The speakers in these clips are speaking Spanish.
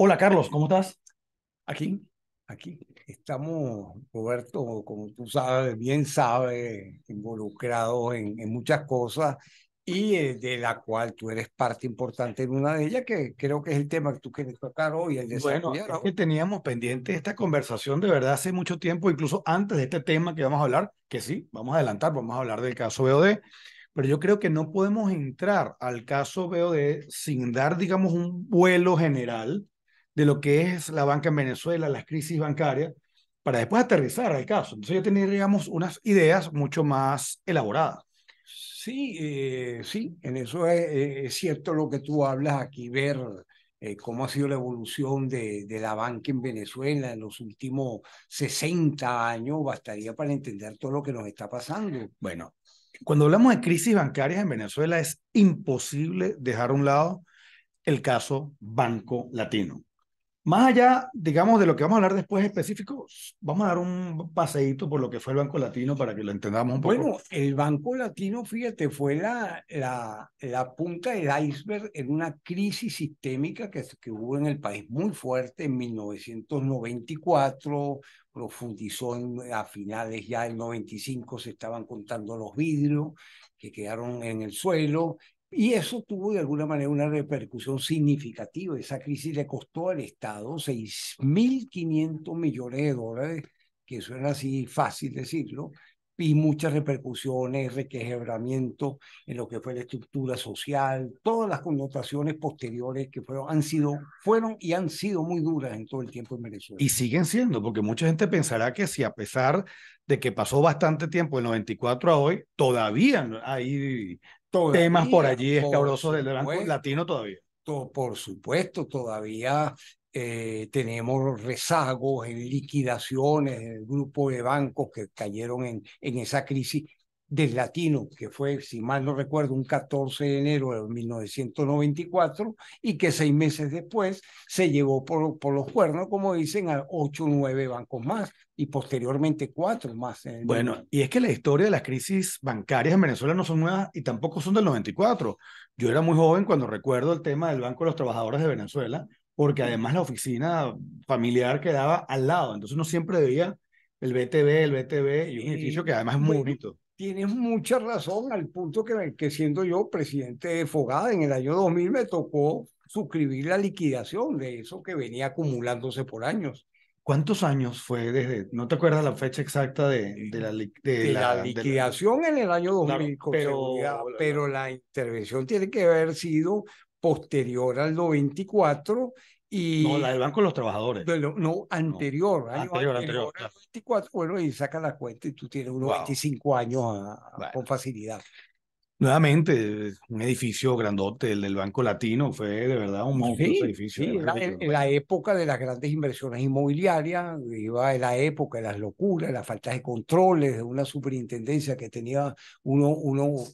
Hola Carlos, ¿cómo estás? Aquí, aquí. Estamos, Roberto, como tú sabes, bien sabes, involucrados en, en muchas cosas y eh, de la cual tú eres parte importante en una de ellas, que creo que es el tema que tú quieres tocar hoy, Bueno, creo que teníamos pendiente esta conversación de verdad hace mucho tiempo, incluso antes de este tema que vamos a hablar, que sí, vamos a adelantar, vamos a hablar del caso BOD, pero yo creo que no podemos entrar al caso BOD sin dar, digamos, un vuelo general de lo que es la banca en Venezuela, las crisis bancarias, para después aterrizar al caso. Entonces ya tendríamos unas ideas mucho más elaboradas. Sí, eh, sí, en eso eh, es, cierto lo que tú hablas aquí, ver eh, cómo ha sido la evolución de, de, la banca en Venezuela en los últimos 60 años, bastaría para entender todo lo que nos está pasando. Bueno, cuando hablamos de crisis bancarias en Venezuela es imposible dejar a un lado el caso Banco Latino. Más allá, digamos, de lo que vamos a hablar después específicos vamos a dar un paseíto por lo que fue el Banco Latino para que lo entendamos un poco. Bueno, el Banco Latino, fíjate, fue la, la, la punta del iceberg en una crisis sistémica que, que hubo en el país muy fuerte en 1994, profundizó a finales ya del 95, se estaban contando los vidrios que quedaron en el suelo, y eso tuvo de alguna manera una repercusión significativa. Esa crisis le costó al Estado 6.500 millones de dólares, que suena así fácil decirlo, y muchas repercusiones, requejebramiento en lo que fue la estructura social, todas las connotaciones posteriores que fueron, han sido, fueron y han sido muy duras en todo el tiempo en Venezuela. Y siguen siendo, porque mucha gente pensará que si a pesar de que pasó bastante tiempo el 94 a hoy, todavía hay temas por allí escabrosos del banco latino todavía. por supuesto, todavía eh, tenemos rezagos en liquidaciones del grupo de bancos que cayeron en, en esa crisis del latino, que fue, si mal no recuerdo, un 14 de enero de 1994, y que seis meses después se llevó por, por los cuernos, como dicen, a ocho o nueve bancos más, y posteriormente cuatro más. bueno, y es que la historia de las crisis bancarias en Venezuela no son nuevas y tampoco son del 94. Yo era muy joven cuando recuerdo el tema del Banco de los Trabajadores de Venezuela, porque además la oficina familiar quedaba al lado, entonces uno siempre veía el BTV, el BTV, y un edificio que además es muy bonito tienes mucha razón al punto que, que siendo yo presidente de Fogada en el año 2000 me tocó suscribir la liquidación de eso que venía acumulándose por años. ¿Cuántos años fue desde, no te acuerdas la fecha exacta de, la, de, de la, liquidación en el año 2000 pero, pero la intervención tiene que haber sido posterior al 94 y, no, la del Banco de los Trabajadores. no, anterior, anterior, anterior. 24, bueno, y saca la cuenta y tú tienes unos 25 años con facilidad. Nuevamente, un edificio grandote, el del Banco Latino, fue de verdad un monstruo edificio. la, en e la época de las grandes inversiones inmobiliarias, iba en la época de las locuras, la falta de controles, de una superintendencia que tenía uno, uno,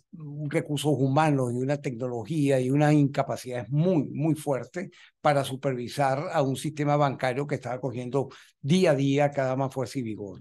recursos humanos y una tecnología y una incapacidades muy, muy fuerte para supervisar a un sistema bancario que estaba cogiendo día a día cada más fuerza y vigor.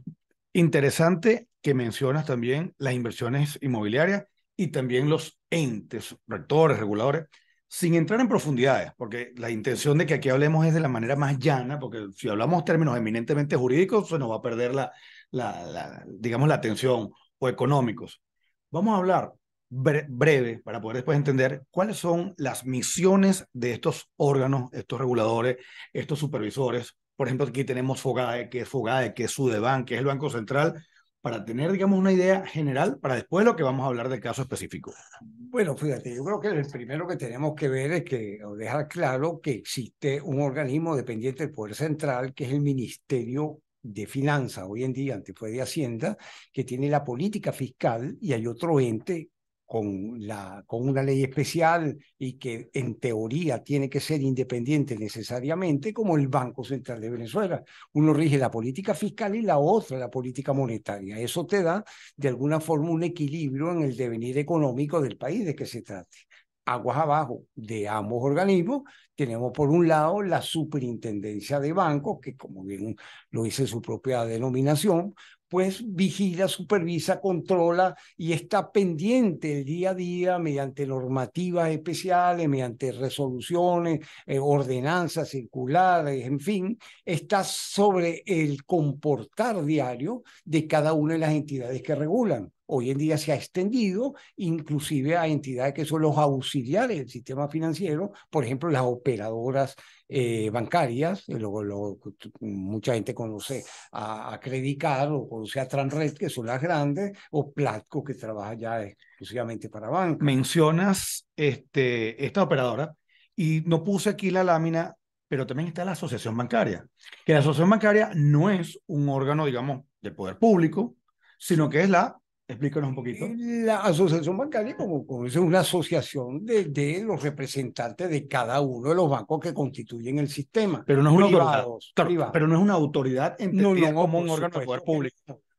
Interesante que mencionas también las inversiones inmobiliarias y también los entes, rectores, reguladores, sin entrar en profundidades, porque la intención de que aquí hablemos es de la manera más llana, porque si hablamos términos eminentemente jurídicos, se nos va a perder la, la, digamos, la atención o económicos. Vamos a hablar breve para poder después entender cuáles son las misiones de estos órganos, estos reguladores, estos supervisores. Por ejemplo, aquí tenemos FOGAE, que es FOGAE, que es SUDEBAN, que es el Banco Central, para tener, digamos, una idea general para después lo que vamos a hablar del caso específico? Bueno, fíjate, yo creo que el primero que tenemos que ver es que dejar claro que existe un organismo dependiente del Poder Central, que es el Ministerio de Finanzas, hoy en día, antes fue de Hacienda, que tiene la política fiscal y hay otro ente con, la, con una ley especial y que en teoría tiene que ser independiente necesariamente, como el Banco Central de Venezuela. Uno rige la política fiscal y la otra la política monetaria. Eso te da, de alguna forma, un equilibrio en el devenir económico del país de que se trate. Aguas abajo de ambos organismos, tenemos por un lado la superintendencia de bancos, que como bien lo dice su propia denominación, pues vigila, supervisa, controla y está pendiente el día a día mediante normativas especiales, mediante resoluciones, eh, ordenanzas circulares, en fin, está sobre el comportar diario de cada una de las entidades que regulan hoy en día se ha extendido inclusive a entidades que son los auxiliares del sistema financiero, por ejemplo, las operadoras eh, bancarias, luego eh, lo, mucha gente conoce a, a Credicar o conoce a Transred, que son las grandes, o Platco, que trabaja ya exclusivamente para bancos. Mencionas este, esta operadora y no puse aquí la lámina, pero también está la asociación bancaria, que la asociación bancaria no es un órgano, digamos, de poder público, sino que es la Explícanos un poquito. La asociación bancaria, como, como es una asociación de, de, los representantes de cada uno de los bancos que constituyen el sistema. Pero no es una autoridad. Pero no es una autoridad no, no, de poder público.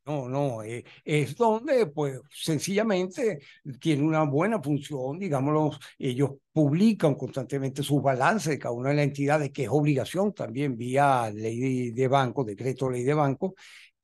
No, no, eh, es donde, pues, sencillamente tiene una buena función, digámoslo, ellos publican constantemente sus balances de cada una de las entidades, que es obligación también vía ley de banco, decreto ley de banco,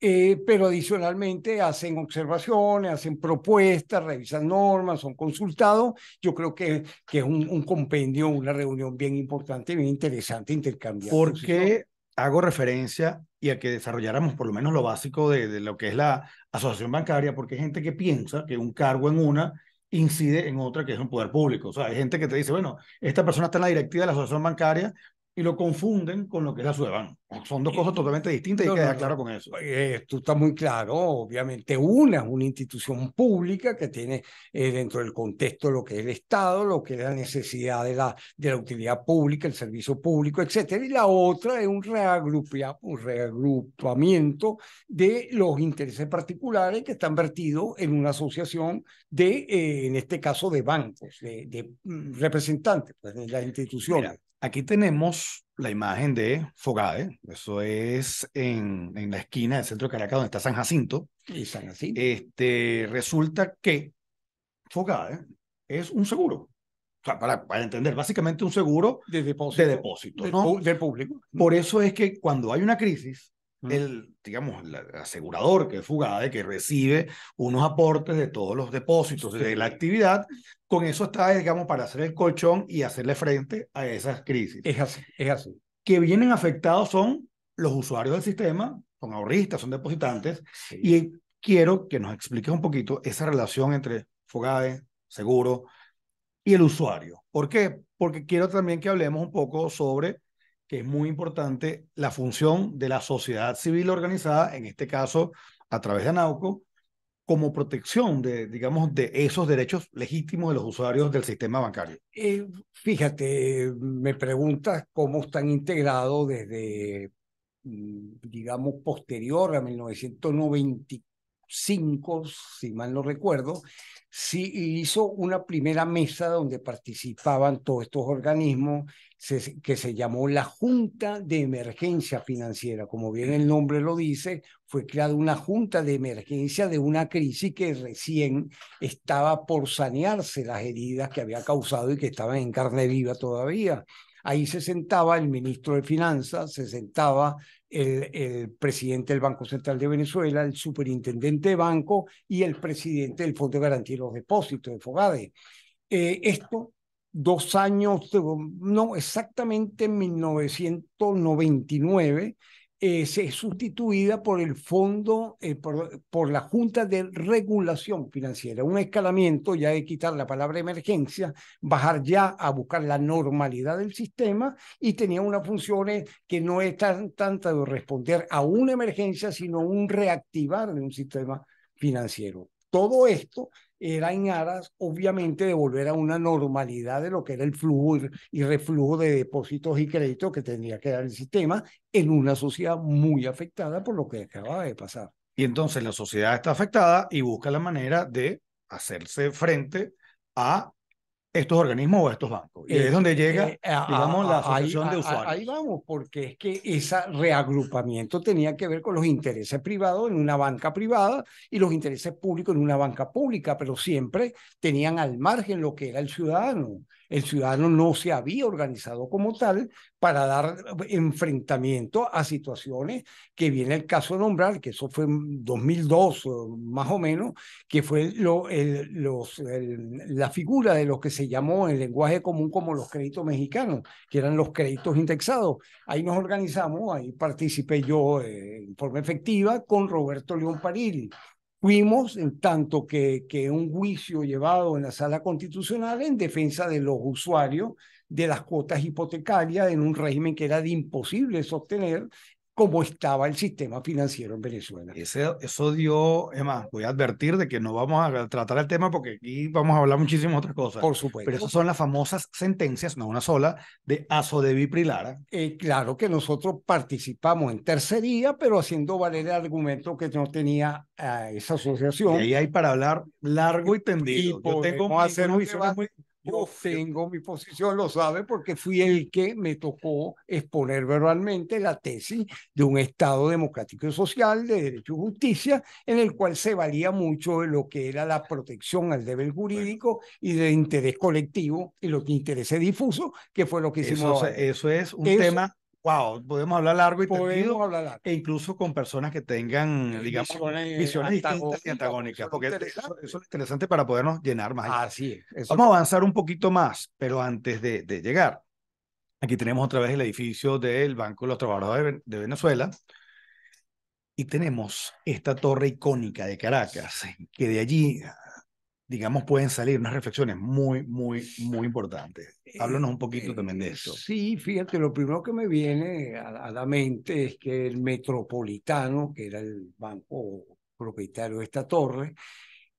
eh, pero adicionalmente hacen observaciones, hacen propuestas, revisan normas, son consultados. Yo creo que, que es un, compendio, una reunión bien importante, bien interesante intercambiar. Porque hago referencia y a que desarrolláramos por lo menos lo básico de, de lo que es la asociación bancaria, porque hay gente que piensa que un cargo en una incide en otra que es un poder público. O sea, hay gente que te dice, bueno, esta persona está en la directiva de la asociación bancaria, y lo confunden con lo que es la ciudadana. Son dos eh, cosas totalmente distintas y queda claro con eso. tú estás muy claro, obviamente. Una es una institución pública que tiene eh, dentro del contexto lo que es el Estado, lo que es la necesidad de la, de la utilidad pública, el servicio público, etcétera. Y la otra es un, reagrupia, un reagrupamiento de los intereses particulares que están vertidos en una asociación de, eh, en este caso, de bancos, de, mm, representantes pues, de las instituciones. Aquí tenemos la imagen de Fogade, eso es en, en la esquina del centro de Caracas donde está San Jacinto. Y San Este, resulta que Fogade es un seguro. para, para, entender, básicamente un seguro de depósito, del público. Por eso es que cuando hay una crisis, el, digamos, el asegurador, que es Fugade, que recibe unos aportes de todos los depósitos de la actividad, con eso está, digamos, para hacer el colchón y hacerle frente a esas crisis. Es así, es así. Que vienen afectados son los usuarios del sistema, son ahorristas, son depositantes, y quiero que nos expliques un poquito esa relación entre Fugade, seguro, y el usuario. ¿Por qué? Porque quiero también que hablemos un poco sobre que es muy importante la función de la sociedad civil organizada, en este caso a través de ANAUCO, como protección de, digamos, de esos derechos legítimos de los usuarios del sistema bancario. Eh, fíjate, me preguntas cómo están integrados desde, mm, digamos, posterior a 1995, si mal no recuerdo, sí hizo una primera mesa donde participaban todos estos organismos que se llamó la Junta de Emergencia Financiera. Como bien el nombre lo dice, fue creada una junta de emergencia de una crisis que recién estaba por sanearse las heridas que había causado y que estaban en carne viva todavía. Ahí se sentaba el ministro de Finanzas, se sentaba el, presidente del Banco Central de Venezuela, el superintendente de banco y el presidente del Fondo de Garantía de los Depósitos, de FOGADE. Eh, esto dos años, no exactamente en 1999, eh, se sustituida por el fondo, eh, por, la Junta de Regulación Financiera. Un escalamiento ya de quitar la palabra emergencia, bajar ya a buscar la normalidad del sistema y tenía unas funciones que no es tan, tanta de responder a una emergencia, sino un reactivar de un sistema financiero. Todo esto era en aras, obviamente, de volver a una normalidad de lo que era el flujo y reflujo de depósitos y créditos que tenía que dar el sistema en una sociedad muy afectada por lo que acababa de pasar. Y entonces la sociedad está afectada y busca la manera de hacerse frente a estos organismos o estos bancos. Y es donde llega, eh, digamos, la asociación de usuarios. ahí vamos, porque es que ese reagrupamiento tenía que ver con los intereses privados en una banca privada y los intereses públicos en una banca pública, pero siempre tenían al margen lo que era el ciudadano. El ciudadano no se había organizado como tal para dar enfrentamiento a situaciones que viene el caso de nombrar, que eso fue en 2002 más o menos, que fue lo, los, la figura de lo que se llamó en lenguaje común como los créditos mexicanos, que eran los créditos indexados. Ahí nos organizamos, ahí participé yo eh, en forma efectiva con Roberto León Paril Fuimos, en tanto que, un juicio llevado en la sala constitucional en defensa de los usuarios de las cuotas hipotecarias en un régimen que era de imposible sostener cómo estaba el sistema financiero en Venezuela. eso dio, Emma, voy a advertir de que no vamos a tratar el tema porque aquí vamos a hablar muchísimas otras cosas. Por supuesto. Pero esas son las famosas sentencias, no una sola, de de Prilara. Eh, claro que nosotros participamos en tercería, pero haciendo valer el argumento que no tenía esa asociación. Y ahí hay para hablar largo y tendido. Y Yo tengo hacer muy, yo tengo mi posición, lo sabe, porque fui el que me tocó exponer verbalmente la tesis de un Estado democrático y social de derecho y justicia, en el cual se valía mucho de lo que era la protección al deber jurídico y de interés colectivo y lo que interese difuso, que fue lo que hicimos. Eso, es un tema wow, podemos hablar largo y tendido, hablar e incluso con personas que tengan, eh, digamos, visiones, distintas y antagónicas, porque eso, es es interesante para podernos llenar más. Así Vamos a avanzar un poquito más, pero antes de, de, llegar, aquí tenemos otra vez el edificio del Banco de los Trabajadores de Venezuela. Y tenemos esta torre icónica de Caracas, que de allí digamos, pueden salir unas reflexiones muy, muy, muy importantes. Háblanos un poquito también de eh, eso. Sí, fíjate, lo primero que me viene a, la mente es que el Metropolitano, que era el banco propietario de esta torre,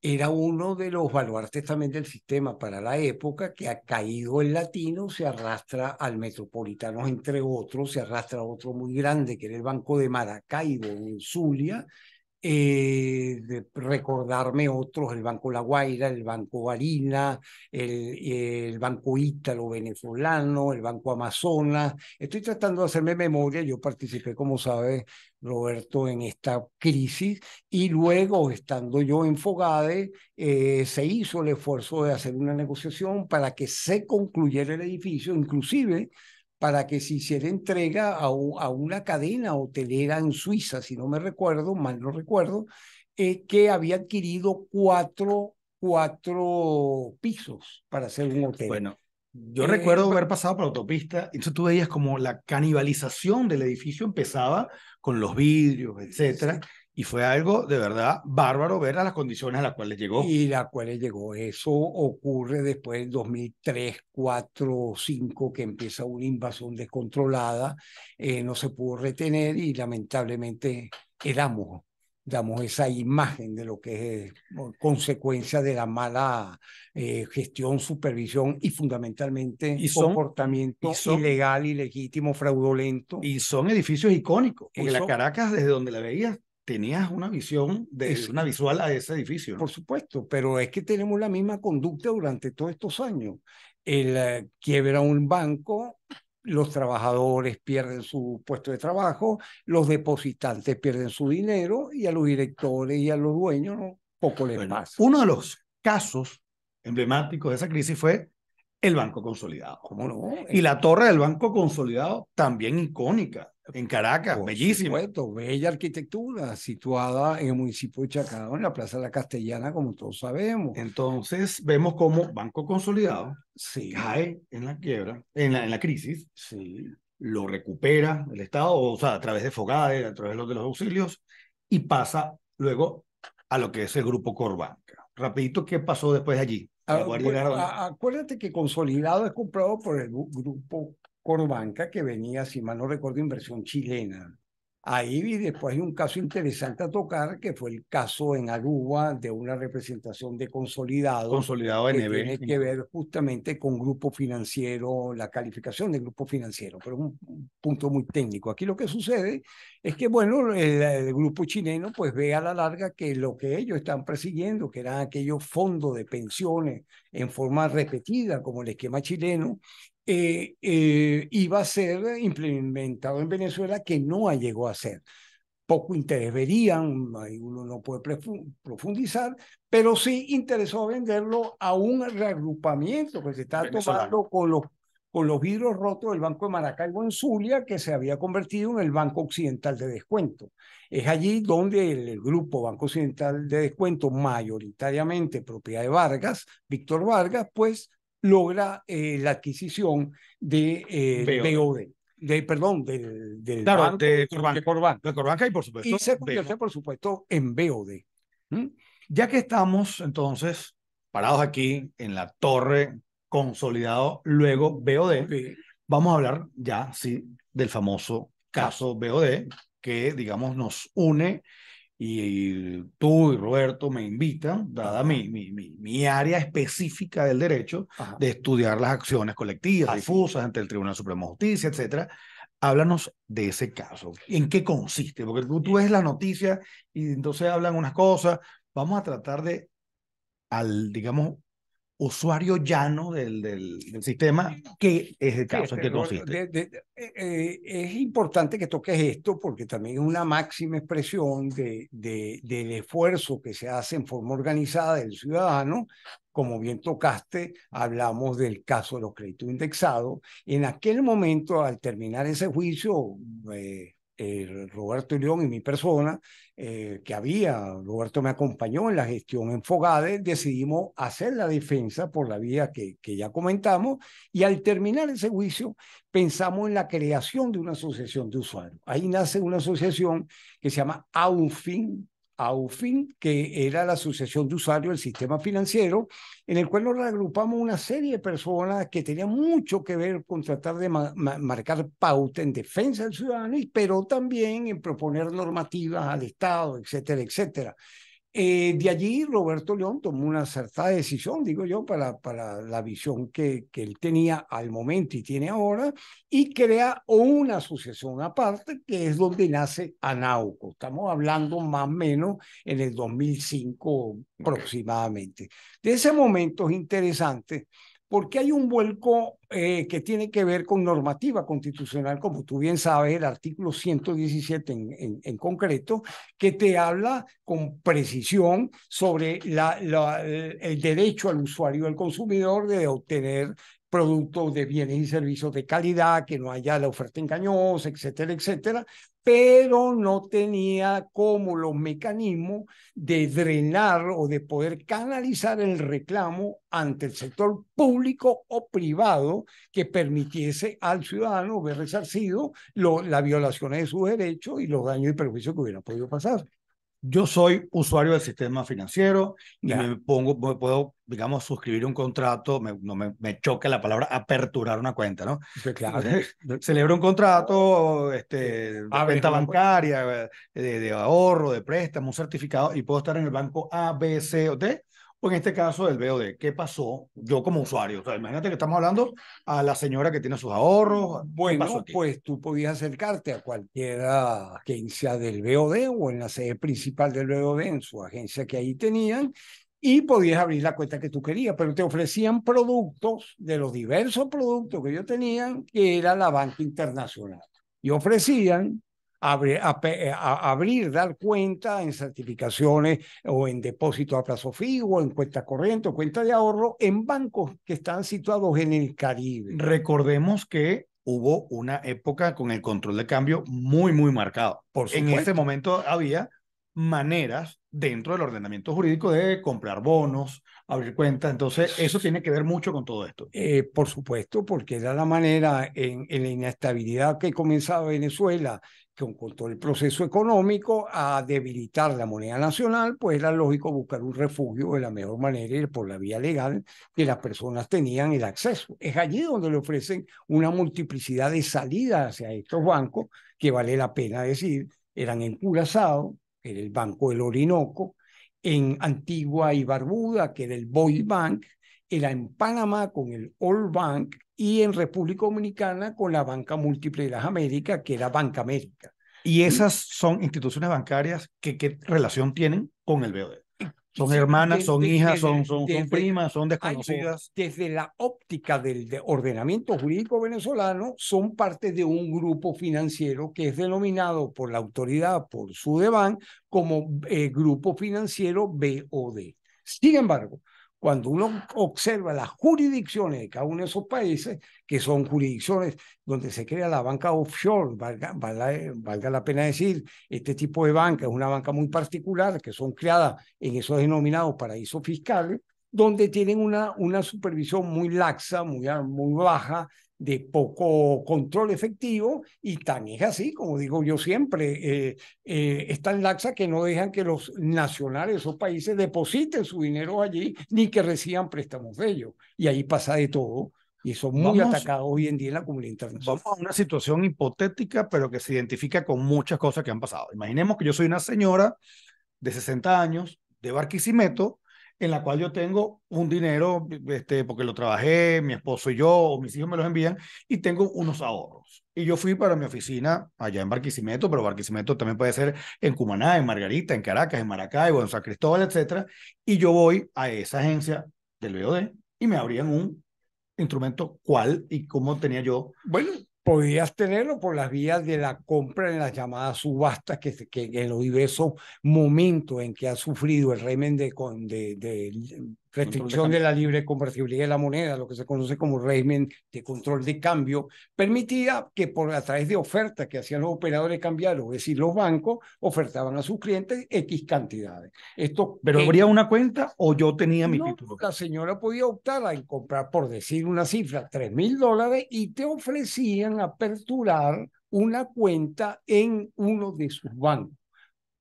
era uno de los baluartes también del sistema para la época, que ha caído el latino, se arrastra al Metropolitano, entre otros, se arrastra otro muy grande, que era el Banco de Maracaibo, en Zulia, eh, de recordarme otros, el Banco La Guaira, el Banco Harina, el, eh, el, Banco Ítalo Venezolano, el Banco Amazonas. Estoy tratando de hacerme memoria, yo participé, como sabe Roberto, en esta crisis y luego, estando yo en eh, se hizo el esfuerzo de hacer una negociación para que se concluyera el edificio, inclusive para que se hiciera entrega a, una cadena hotelera en Suiza, si no me recuerdo, mal no recuerdo, eh, que había adquirido cuatro, cuatro pisos para hacer un hotel. Bueno, yo eh, recuerdo haber pasado por autopista, entonces tú veías como la canibalización del edificio empezaba con los vidrios, etcétera. Y fue algo de verdad bárbaro ver a las condiciones a las cuales llegó. Y las cuales llegó. Eso ocurre después del 2003, 4, 5, que empieza una invasión descontrolada. Eh, no se pudo retener y lamentablemente quedamos damos esa imagen de lo que es eh, consecuencia de la mala eh, gestión, supervisión y fundamentalmente comportamiento ilegal, ilegítimo, fraudulento. Y son edificios icónicos, porque la Caracas, desde donde la veías, tenías una visión, de, una visual a ese edificio. Por supuesto, pero es que tenemos la misma conducta durante todos estos años. El eh, quiebra un banco, los trabajadores pierden su puesto de trabajo, los depositantes pierden su dinero y a los directores y a los dueños poco les pasa. Uno de los casos emblemáticos de esa crisis fue el Banco Consolidado. ¿Cómo no? Y la torre del Banco Consolidado, también icónica. En Caracas, bellísimo. bella arquitectura, situada en el municipio de Chacao, en la Plaza de la Castellana, como todos sabemos. Entonces, vemos cómo Banco Consolidado sí. cae en la quiebra, en la, en la crisis, sí. lo recupera el Estado, o sea, a través de Fogade, a través de los, auxilios, y pasa luego a lo que es el grupo Corbanca. Rapidito, ¿qué pasó después allí? Ah, pues, acuérdate que Consolidado es comprado por el grupo Corbanca, que venía, si mal no recuerdo, inversión chilena. Ahí después hay un caso interesante a tocar, que fue el caso en Aruba de una representación de consolidado. Consolidado que Tiene que ver justamente con grupo financiero, la calificación de grupo financiero, pero un, punto muy técnico. Aquí lo que sucede es que, bueno, el, grupo chileno pues ve a la larga que lo que ellos están persiguiendo, que eran aquellos fondos de pensiones en forma repetida, como el esquema chileno, iba eh, eh, a ser implementado en Venezuela, que no llegó a ser. Poco interés verían, uno no puede profundizar, pero sí interesó venderlo a un reagrupamiento que se está tomando con los, con los vidrios rotos del Banco de Maracaibo en Zulia, que se había convertido en el Banco Occidental de Descuento. Es allí donde el grupo Banco Occidental de Descuento, mayoritariamente propiedad de Vargas, Víctor Vargas, pues logra eh, la adquisición de eh, BOD. De, perdón, del, de Corbanca. De y por supuesto. se convierte, por supuesto, en BOD. Ya que estamos entonces parados aquí en la torre consolidado, luego BOD, vamos a hablar ya, sí, del famoso caso BOD, que digamos nos une y, tú y Roberto me invitan, dada mi, mi, área específica del derecho, de estudiar las acciones colectivas, difusas ante el Tribunal Supremo de Justicia, etcétera. Háblanos de ese caso. ¿En qué consiste? Porque tú, ves la noticia y entonces hablan unas cosas. Vamos a tratar de, al, digamos, usuario llano del, del, sistema, que es el caso, en que consiste. Eh, eh, es importante que toques esto porque también es una máxima expresión de de del esfuerzo que se hace en forma organizada del ciudadano. Como bien tocaste, hablamos del caso de los créditos indexados. En aquel momento, al terminar ese juicio, eh, eh, Roberto León y mi persona, eh, que había, Roberto me acompañó en la gestión en Fogade, decidimos hacer la defensa por la vía que, que ya comentamos y al terminar ese juicio pensamos en la creación de una asociación de usuarios. Ahí nace una asociación que se llama AUFIN AUFIN, que era la Asociación de Usuarios del Sistema Financiero, en el cual nos reagrupamos una serie de personas que tenían mucho que ver con tratar de marcar pauta en defensa del ciudadano, pero también en proponer normativas al Estado, etcétera, etcétera. Eh, de allí Roberto León tomó una cierta decisión, digo yo, para, para la visión que, que él tenía al momento y tiene ahora, y crea una asociación aparte que es donde nace Anauco. Estamos hablando más o menos en el 2005 aproximadamente. De ese momento es interesante porque hay un vuelco eh, que tiene que ver con normativa constitucional, como tú bien sabes, el artículo 117 en, concreto, que te habla con precisión sobre el derecho al usuario, al consumidor, de obtener productos de bienes y servicios de calidad, que no haya la oferta engañosa, etcétera, etcétera, pero no tenía como los mecanismos de drenar o de poder canalizar el reclamo ante el sector público o privado que permitiese al ciudadano ver resarcido las violaciones de sus derechos y los daños y perjuicios que hubiera podido pasar yo soy usuario del sistema financiero y me pongo, me puedo, digamos, suscribir un contrato, me, no me, me choca la palabra aperturar una cuenta, ¿no? claro. Celebro un contrato, este, a venta bancaria, eh, de, de, ahorro, de préstamo, un certificado y puedo estar en el banco A, B, C o D o pues, en este caso del BOD, ¿qué pasó yo como usuario? imagínate que estamos hablando a la señora que tiene sus ahorros. Bueno, pues tú podías acercarte a cualquier agencia del BOD o en la sede principal del BOD, en su agencia que ahí tenían, y podías abrir la cuenta que tú querías, pero te ofrecían productos de los diversos productos que ellos tenían, que era la banca internacional. Y ofrecían eh, abrir, dar cuenta en certificaciones o en depósitos a plazo fijo, en cuenta corriente o cuenta de ahorro en bancos que están situados en el Caribe. Recordemos que hubo una época con el control de cambio muy, muy marcado. Por en ese momento había maneras dentro del ordenamiento jurídico de comprar bonos, abrir cuenta, Entonces, eso tiene que ver mucho con todo esto. Eh, por supuesto, porque era la manera en, en, la inestabilidad que comenzaba Venezuela con, con, todo el proceso económico a debilitar la moneda nacional, pues era lógico buscar un refugio de la mejor manera y por la vía legal que las personas tenían el acceso. Es allí donde le ofrecen una multiplicidad de salidas hacia estos bancos, que vale la pena decir, eran en Curazao, era el Banco del Orinoco, en Antigua y Barbuda, que era el Boy Bank, era en Panamá con el Old Bank, y en República Dominicana con la Banca Múltiple de las Américas, que era Banca América. ¿Y esas son instituciones bancarias que qué relación tienen con el BOD? Son hermanas, son hijas, son, son, primas, son desconocidas. Desde la óptica del ordenamiento jurídico venezolano, son parte de un grupo financiero que es denominado por la autoridad, por Sudeban, como eh, grupo financiero BOD. Sin embargo, cuando uno observa las jurisdicciones de cada uno de esos países, que son jurisdicciones donde se crea la banca offshore, valga, la pena decir, este tipo de banca es una banca muy particular, que son creadas en esos denominados paraísos fiscales, donde tienen una, una supervisión muy laxa, muy, muy baja, de poco control efectivo y tan es así, como digo yo siempre, eh, eh, es tan laxa que no dejan que los nacionales esos países depositen su dinero allí ni que reciban préstamos de ellos. Y ahí pasa de todo y son muy atacado atacados hoy en día en la comunidad internacional. Vamos a una situación hipotética, pero que se identifica con muchas cosas que han pasado. Imaginemos que yo soy una señora de 60 años de Barquisimeto en la cual yo tengo un dinero, este, porque lo trabajé, mi esposo y yo, o mis hijos me los envían, y tengo unos ahorros. Y yo fui para mi oficina allá en Barquisimeto, pero Barquisimeto también puede ser en Cumaná, en Margarita, en Caracas, en Maracaibo, en San Cristóbal, etcétera. Y yo voy a esa agencia del BOD y me abrían un instrumento cuál y cómo tenía yo. Bueno, podías tenerlo por las vías de la compra en las llamadas subastas que, que en los diversos momentos en que ha sufrido el régimen de, de, de, restricción de, la libre convertibilidad de la moneda, lo que se conoce como régimen de control de cambio, permitía que por, a través de ofertas que hacían los operadores cambiarios, es decir, los bancos, ofertaban a sus clientes X cantidades. Esto, ¿Pero habría una cuenta o yo tenía mi título? La señora podía optar a comprar, por decir una cifra, 3 mil dólares y te ofrecían aperturar una cuenta en uno de sus bancos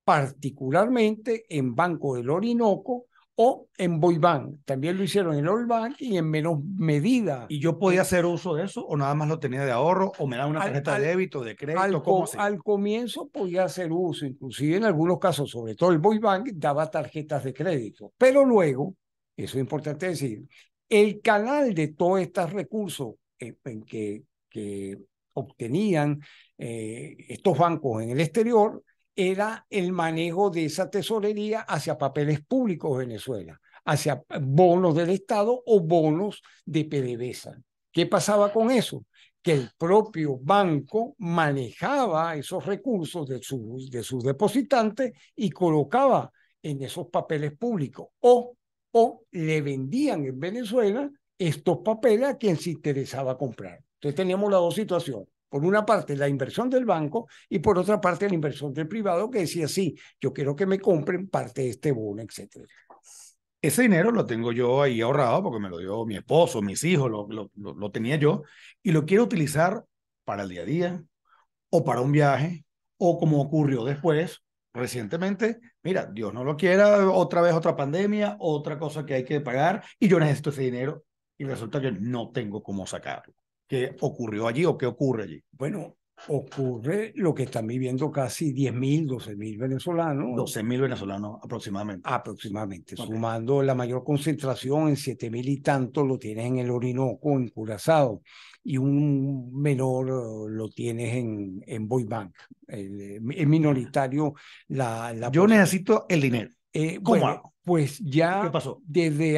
particularmente en Banco del Orinoco, o en BoiBank También lo hicieron en oldbank y en menos medida. ¿Y yo podía hacer uso de eso o nada más lo tenía de ahorro o me daban una tarjeta de débito, de crédito? Al, comienzo podía hacer uso, inclusive en algunos casos, sobre todo el BoiBank daba tarjetas de crédito. Pero luego, eso es importante decir, el canal de todos estos recursos en, que, que obtenían eh, estos bancos en el exterior era el manejo de esa tesorería hacia papeles públicos de Venezuela, hacia bonos del Estado o bonos de PDVSA. ¿Qué pasaba con eso? Que el propio banco manejaba esos recursos de, de sus depositantes y colocaba en esos papeles públicos o, o le vendían en Venezuela estos papeles a quien se interesaba comprar. Entonces teníamos las dos situaciones. Por una parte, la inversión del banco y por otra parte, la inversión del privado que decía, sí, yo quiero que me compren parte de este bono, etcétera. Ese dinero lo tengo yo ahí ahorrado porque me lo dio mi esposo, mis hijos, lo, lo, lo, lo tenía yo y lo quiero utilizar para el día a día o para un viaje o como ocurrió después, recientemente, mira, Dios no lo quiera, otra vez otra pandemia, otra cosa que hay que pagar y yo necesito ese dinero y resulta que no tengo cómo sacarlo que ocurrió allí o qué ocurre allí? Bueno, ocurre lo que están viviendo casi 10.000, 12.000 venezolanos. 12.000 venezolanos aproximadamente. Aproximadamente, sumando la mayor concentración en 7.000 y tanto lo tienes en el Orinoco, en Curazao, y un menor eh, lo tienes en, en Boybank. Eh, es minoritario la, la... Yo necesito el dinero. Eh, ¿Cómo? pues ya Desde,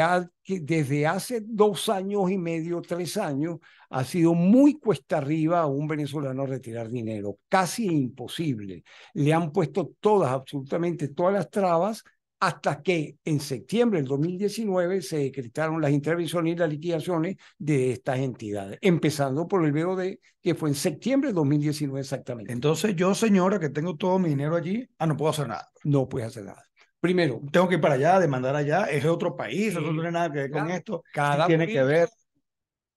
desde hace dos años y medio, tres años, ha sido muy cuesta arriba a un venezolano retirar dinero, casi imposible. Le han puesto todas, absolutamente todas las trabas hasta que en septiembre del 2019 se decretaron las intervenciones y las liquidaciones de estas entidades, empezando por el BOD, que fue en septiembre del 2019 exactamente. Entonces yo, señora, que tengo todo mi dinero allí, ah, no puedo hacer nada. No puedes hacer nada primero, tengo que ir para allá, demandar allá, es otro país, eso no tiene nada que ver con esto, cada tiene que ver.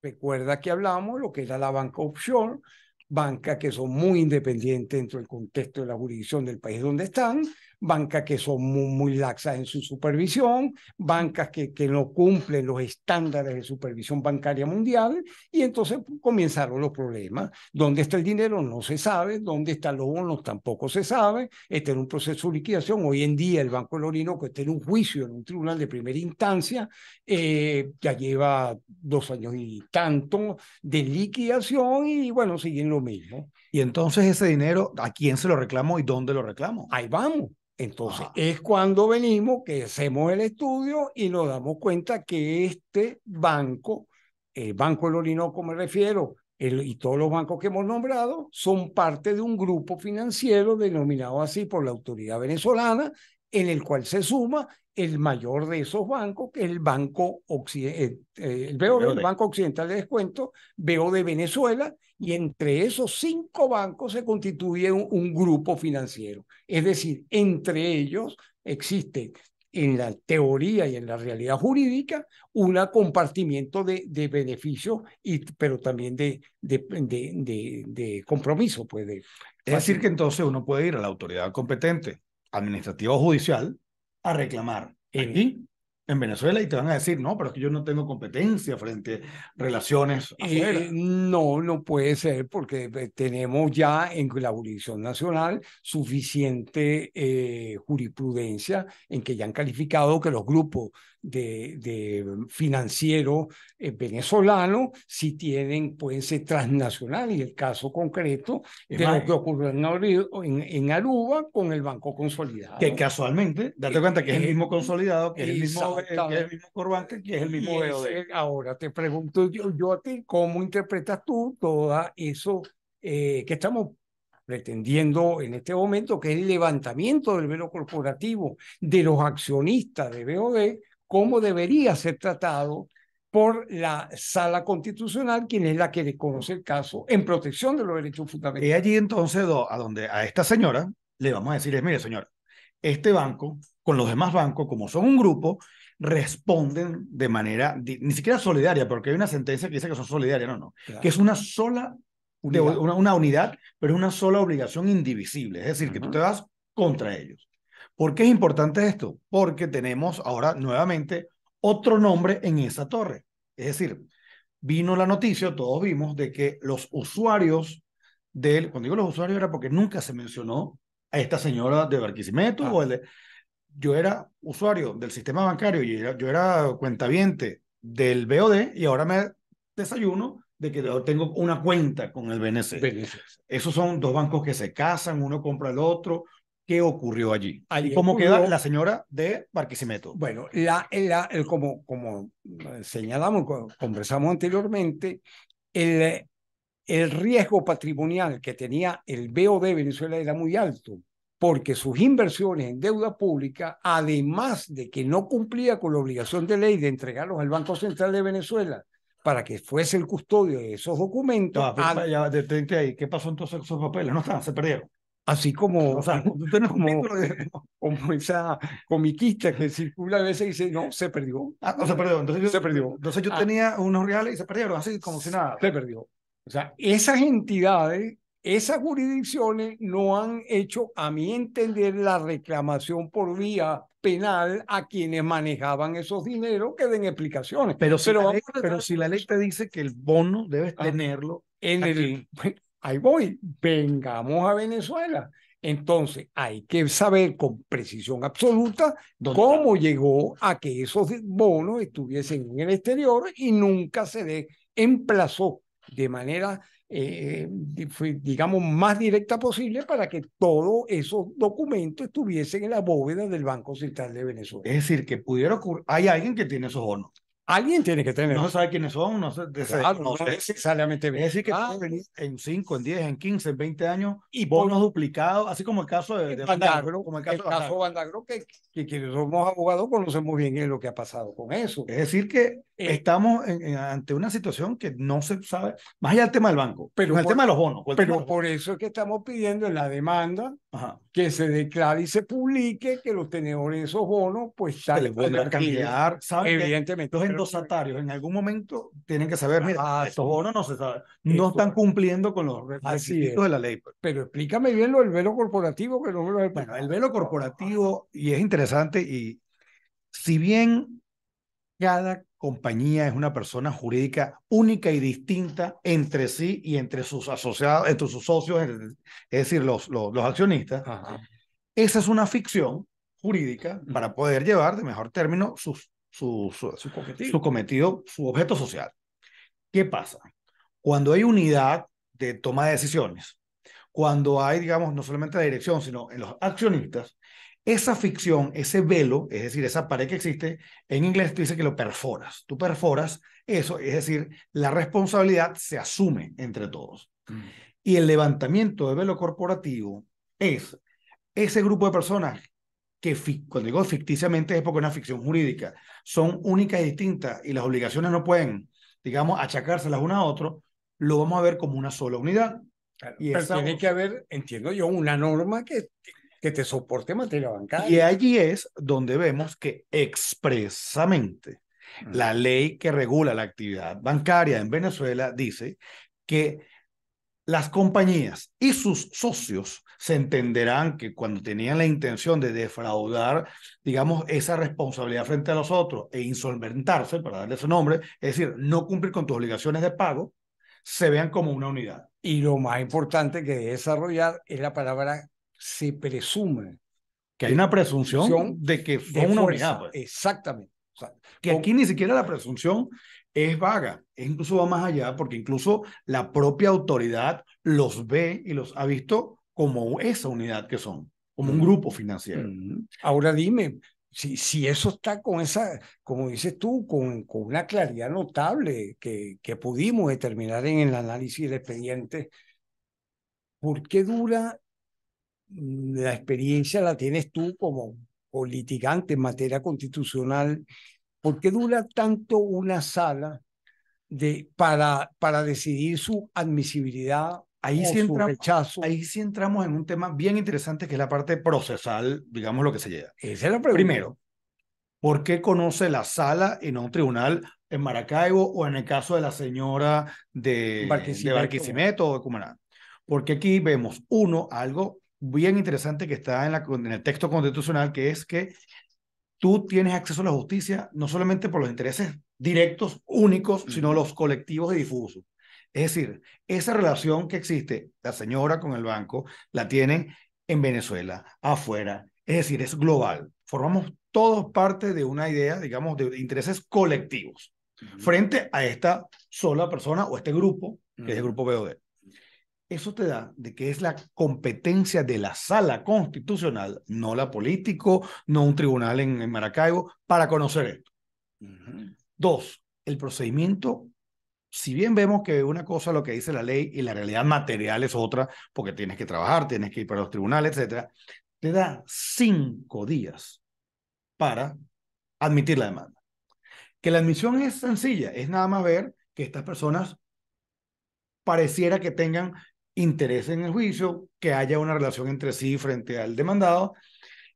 Recuerda que hablamos lo que es la banca offshore, banca que son muy independientes dentro del contexto de la jurisdicción del país donde están, bancas que son muy, laxas en su supervisión, bancas que, que no cumplen los estándares de supervisión bancaria mundial, y entonces comenzaron los problemas. ¿Dónde está el dinero? No se sabe. ¿Dónde están los bonos? Tampoco se sabe. Está en un proceso de liquidación. Hoy en día el Banco del Orinoco está en un juicio en un tribunal de primera instancia, eh, ya lleva dos años y tanto de liquidación y bueno, siguen lo mismo. Y entonces ese dinero, ¿a quién se lo reclamo y dónde lo reclamo? Ahí vamos. Entonces, es cuando venimos que hacemos el estudio y nos damos cuenta que este banco, el Banco del como me refiero, y todos los bancos que hemos nombrado, son parte de un grupo financiero denominado así por la autoridad venezolana, en el cual se suma el mayor de esos bancos, que es el Banco, eh, eh, el banco Occidental de Descuento, veo de Venezuela, y entre esos cinco bancos se constituye un, grupo financiero. Es decir, entre ellos existe en la teoría y en la realidad jurídica un compartimiento de, de beneficios, pero también de, de, de, compromiso. Pues es decir, que entonces uno puede ir a la autoridad competente, administrativa o judicial, a reclamar en en Venezuela y te van a decir, no, pero es que yo no tengo competencia frente relaciones eh, no, no puede ser porque eh, tenemos ya en la jurisdicción nacional suficiente eh, jurisprudencia en que ya han calificado que los grupos de, mm, financiero eh, venezolano si tienen, pueden eh, ser y El caso concreto de lo que ocurrió en, Aruba con el Banco Consolidado. Que casualmente, date eh, cuenta que es el mismo consolidado, que es el mismo, el, que es el mismo BOD. Ahora te pregunto yo, a ti, ¿cómo interpretas tú todo eso que estamos pretendiendo en este momento, que es el levantamiento del velo corporativo de los accionistas de BOD cómo debería ser tratado por la sala constitucional, quien es la que le conoce el caso en protección de los derechos fundamentales. Y allí entonces a donde a esta señora le vamos a decir mire señora, este banco con los demás bancos, como son un grupo, responden de manera ni siquiera solidaria, porque hay una sentencia que dice que son solidarias, no, no, que es una sola Una, unidad, pero una sola obligación indivisible, es decir, que tú te vas contra ellos. ¿Por qué es importante esto? Porque tenemos ahora nuevamente otro nombre en esa torre. Es decir, vino la noticia, todos vimos, de que los usuarios del, cuando digo los usuarios era porque nunca se mencionó a esta señora de Barquisimeto ah. o yo era usuario del sistema bancario y era, yo era cuentaviente del BOD y ahora me desayuno de que tengo una cuenta con el BNC. Esos son dos bancos que se casan, uno compra el otro, ¿Qué ocurrió allí? ¿Cómo queda la señora de Barquisimeto? Bueno, la, la, el, como, como eh, señalamos, conversamos anteriormente, el, el riesgo patrimonial que tenía el BOD Venezuela era muy alto, porque sus inversiones en deuda pública, además de que no cumplía con la obligación de ley de entregarlos al Banco Central de Venezuela para que fuese el custodio de esos documentos. Ah, ya, detente ahí. ¿Qué pasó entonces con esos papeles? No están, se perdieron así como, o sea, como, eh, como, esa comiquista que circula a veces y dice, no, se perdió. Ah, no, se perdió. Entonces yo, ah. tenía unos reales y se perdieron, así como si nada. Se perdió. O sea, esas entidades, esas jurisdicciones no han hecho, a mi entender, la reclamación por vía penal a quienes manejaban esos dineros que den explicaciones. Pero si, pero, la, ley, si la ley te dice que el bono debes ah. tenerlo en el, ahí voy, vengamos a Venezuela. Entonces, hay que saber con precisión absoluta cómo llegó a que esos bonos estuviesen en el exterior y nunca se emplazó de manera, eh, digamos, más directa posible para que todos esos documentos estuviesen en la bóveda del Banco Central de Venezuela. Es decir, que pudiera ocurrir, hay alguien que tiene esos bonos. Alguien tiene que tener. No sabe quiénes son, no sé, claro, Es decir, que ah. puede venir en 5, en 10, en 15, en 20 años, y bonos duplicados, así como el caso de, de Bandagro, como el caso, Bandagro, que, quienes somos abogados conocemos bien lo que ha pasado con eso. Es decir, que eh. estamos ante una situación que no se sabe, más allá del tema del banco, pero el tema de los bonos. Pero por eso es que estamos pidiendo en la demanda que se declare y se publique que los tenedores de esos bonos pues salen a cambiar evidentemente los endosatarios en algún momento tienen que saber mira ah, estos bonos no se sabe, no están cumpliendo con los requisitos de la ley pues. pero explícame bien lo del velo corporativo que no bueno el velo corporativo y es interesante y si bien cada compañía es una persona jurídica única y distinta entre sí y entre sus asociados, entre sus socios, es decir, los, los, accionistas. Esa es una ficción jurídica para poder llevar de mejor término sus, su, cometido. su cometido, su objeto social. ¿Qué pasa? Cuando hay unidad de toma de decisiones, cuando hay, digamos, no solamente la dirección, sino en los accionistas, esa ficción, ese velo, es decir, esa pared que existe, en inglés tú dices que lo perforas. Tú perforas eso, es decir, la responsabilidad se asume entre todos. Mm. Y el levantamiento de velo corporativo es ese grupo de personas que, cuando digo ficticiamente, es porque es una ficción jurídica, son únicas y distintas y las obligaciones no pueden, digamos, achacárselas una a otra, lo vamos a ver como una sola unidad. y pero tiene que haber, entiendo yo, una norma que que te soporte materia bancaria. Y allí es donde vemos que expresamente mm. la ley que regula la actividad bancaria en Venezuela dice que las compañías y sus socios se entenderán que cuando tenían la intención de defraudar, digamos, esa responsabilidad frente a los otros e insolventarse, para darle ese nombre, es decir, no cumplir con tus obligaciones de pago, se vean como una unidad. Y lo más importante que desarrollar es la palabra se presume que hay una presunción de que fue una unidad. Pues. Exactamente. que aquí ni siquiera la presunción es vaga, es incluso va más allá, porque incluso la propia autoridad los ve y los ha visto como esa unidad que son, como un grupo financiero. Ahora dime, si, si eso está con esa, como dices tú, con, con una claridad notable que, que pudimos determinar en el análisis del expediente, ¿por qué dura Mm, la experiencia la tienes tú como litigante en materia constitucional, ¿por qué dura tanto una sala de, para, para decidir su admisibilidad ahí o sí entramos, rechazo? Ahí sí entramos en un tema bien interesante que es la parte procesal, digamos lo que se llega. Esa es la pregunta. Primero, ¿por qué conoce la sala en un tribunal en Maracaibo o en el caso de la señora de Barquisimeto, de Barquisimeto o de Cumaná? Porque aquí vemos, uno, algo bien interesante que está en, el texto constitucional, que es que tú tienes acceso a la justicia no solamente por los intereses directos, únicos, sino los colectivos y difusos. Es decir, esa relación que existe, la señora con el banco, la tienen en Venezuela, afuera. Es decir, es global. Formamos todos parte de una idea, digamos, de intereses colectivos frente a esta sola persona o este grupo, que es el grupo BOD. Eso te da de que es la competencia de la sala constitucional, no la político, no un tribunal en, Maracaibo, para conocer esto. Dos, el procedimiento, si bien vemos que una cosa lo que dice la ley y la realidad material es otra, porque tienes que trabajar, tienes que ir para los tribunales, etc. te da cinco días para admitir la demanda. Que la admisión es sencilla, es nada más ver que estas personas pareciera que tengan interés en el juicio, que haya una relación entre sí frente al demandado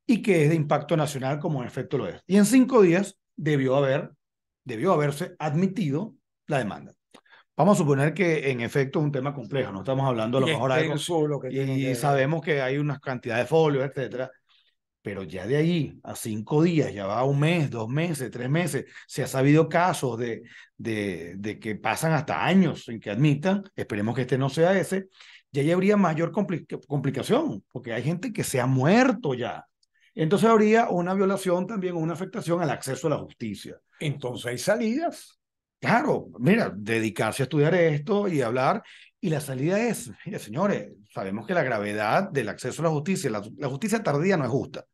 y que es de impacto nacional como en efecto lo es. Y en cinco días debió, haber, debió haberse admitido la demanda. Vamos a suponer que en efecto es un tema complejo, no estamos hablando a lo mejor algo, y, y sabemos que hay unas cantidades de folios, etcétera, pero ya de ahí a cinco días, ya va a un mes, dos meses, tres meses, se ha sabido casos de, de, que pasan hasta años en que admitan, esperemos que este no sea ese, ya ahí habría mayor complicación, porque hay gente que se ha muerto ya. Entonces habría una violación también o una afectación al acceso a la justicia. Entonces hay salidas. Claro, mira, dedicarse a estudiar esto y hablar. Y la salida es, señores, sabemos que la gravedad del acceso a la justicia, la justicia tardía no es justa.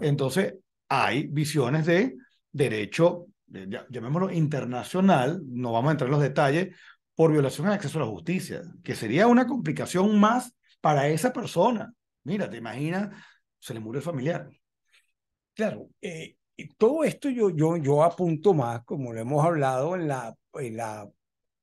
Entonces, hay visiones de derecho, llamémoslo internacional, no vamos a entrar en los detalles, por violación al acceso a la justicia, que sería una complicación más para esa persona. Mira, te imaginas, se le muere el familiar. Claro, eh, todo esto yo, yo, yo apunto más, como lo hemos hablado, la, en la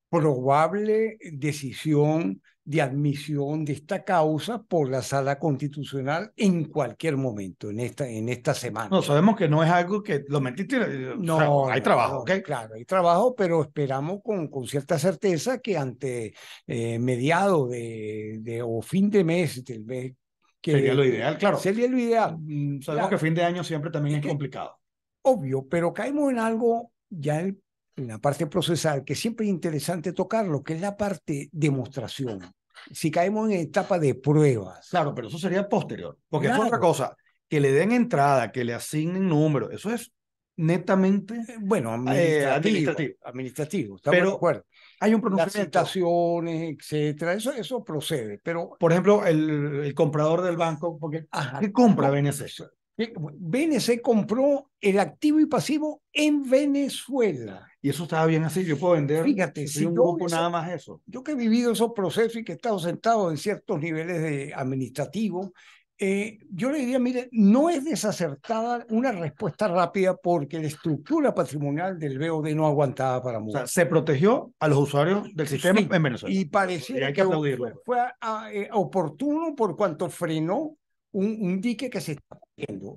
probable decisión de admisión de esta causa por la sala constitucional en cualquier momento, en esta, en esta semana. No, sabemos que no es algo que lo metiste. Eh, no, hay trabajo, Claro, hay trabajo, pero esperamos con, con cierta certeza que ante eh, mediado de, de, o fin de mes del mes. Que, sería lo ideal, claro. Sería lo ideal. Mm, sabemos que fin de año siempre también es, complicado. Obvio, pero caemos en algo ya el la parte procesal, que siempre es interesante tocarlo, que es la parte demostración. Si caemos en etapa de pruebas. Claro, pero eso sería posterior, porque es otra cosa. Que le den entrada, que le asignen número, eso es netamente eh, bueno eh, administrativo, administrativo. pero de acuerdo. hay un pronunciamiento Las etcétera eso eso procede pero por ejemplo el, comprador del banco porque ¿qué compra BNC? BNC eh, compró el activo y pasivo en Venezuela. Y eso estaba bien así, yo puedo vender Fíjate, un poco nada más eso. Yo que he vivido esos procesos y que he estado sentado en ciertos niveles de administrativo eh, yo le diría, mire, no es desacertada una respuesta rápida porque la estructura patrimonial del BOD no aguantaba para mucho. se protegió a los usuarios del sistema en Venezuela. Y parecía que, fue, ah, eh, oportuno por cuanto frenó un, un dique que se estaba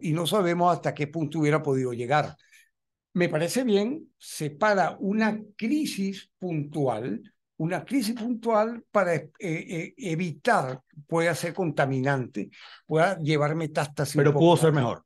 y no sabemos hasta qué punto hubiera podido llegar. Me parece bien, se para una crisis puntual, una crisis puntual para eh, eh, evitar que evitar, pueda ser contaminante, pueda llevar metástasis. Pero pudo ser mejor.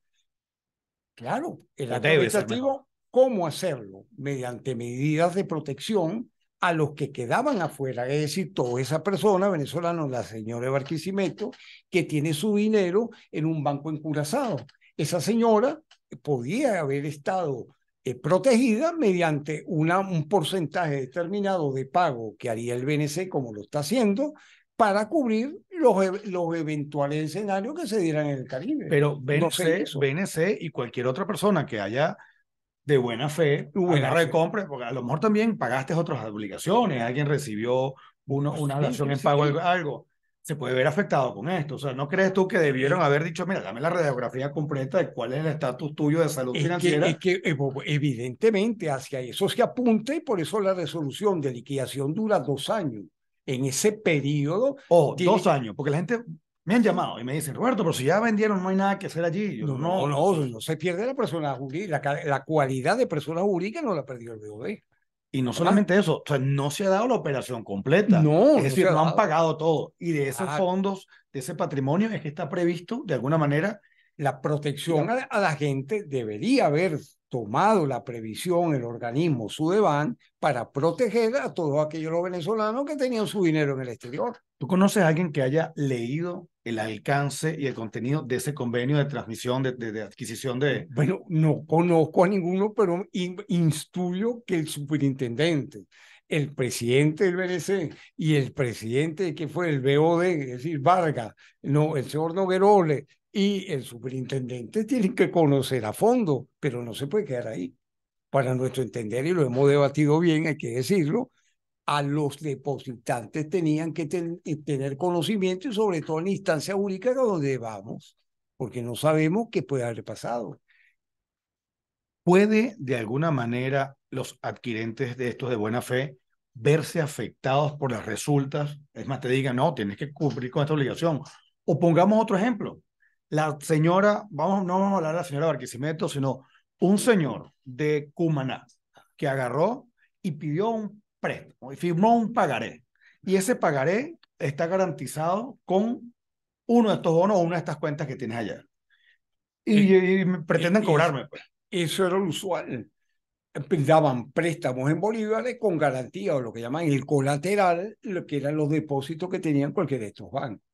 Claro, el administrativo, ¿cómo hacerlo? Mediante medidas de protección a los que quedaban afuera, es decir, toda esa persona venezolana, la señora de Barquisimeto, que tiene su dinero en un banco en Curazao. Esa señora podía haber estado eh, protegida mediante un porcentaje determinado de pago que haría el BNC, como lo está haciendo, para cubrir los, e, los eventuales escenarios que se dieran en el Caribe. Pero BNC, BNC y cualquier otra persona que haya de buena fe, buena recompra, porque a lo mejor también pagaste otras obligaciones, alguien recibió uno, pues una relación en pues pago, algo, se puede ver afectado con esto. O sea, ¿no crees tú que debieron haber dicho, mira, dame la radiografía completa de cuál es el estatus tuyo de salud financiera? Que, es que eh, evidentemente hacia eso se apunta y por eso la resolución de liquidación dura dos años. En ese periodo... O dos años, porque la gente me han llamado y me dicen, Roberto, pero si ya vendieron, no hay nada que hacer allí. no, no, no, se pues, pierde la persona jurídica, la, cualidad de persona jurídica no la perdió el BOD. Y no ah. solamente eso, o sea, no se ha dado la operación completa. No, es decir, no, han pagado todo. Y de esos ah. fondos, de ese patrimonio, es que está previsto, de alguna manera, la protección a, la, gente debería haber tomado la previsión, el organismo Sudeban, para proteger a todos aquellos venezolanos que tenían su dinero en el exterior. ¿Tú conoces a alguien que haya leído el alcance y el contenido de ese convenio de transmisión, de, adquisición de... Bueno, no conozco a ninguno, pero instuyo que el superintendente, el presidente del BNC y el presidente que fue el BOD, es decir, Vargas, no, el señor Noguerole y el superintendente tiene que conocer a fondo, pero no se puede quedar ahí. Para nuestro entender, y lo hemos debatido bien, hay que decirlo, a los depositantes tenían que eh, tener conocimiento y sobre todo en la instancia jurídica donde vamos, porque no sabemos qué puede haber pasado. ¿Puede de alguna manera los adquirentes de estos de buena fe verse afectados por las resultas? Es más, te digan, no, tienes que cumplir con esta obligación. O pongamos otro ejemplo la señora, vamos, no vamos a hablar de la señora Barquisimeto, sino un señor de Cumaná que agarró y pidió un préstamo y firmó un pagaré. Y ese pagaré está garantizado con uno de estos bonos o una de estas cuentas que tienes allá. Y, pretenden cobrarme. Pues. Eso era lo usual. Pues, daban préstamos en bolívares con garantía o lo que llaman el colateral, lo que eran los depósitos que tenían cualquier de estos bancos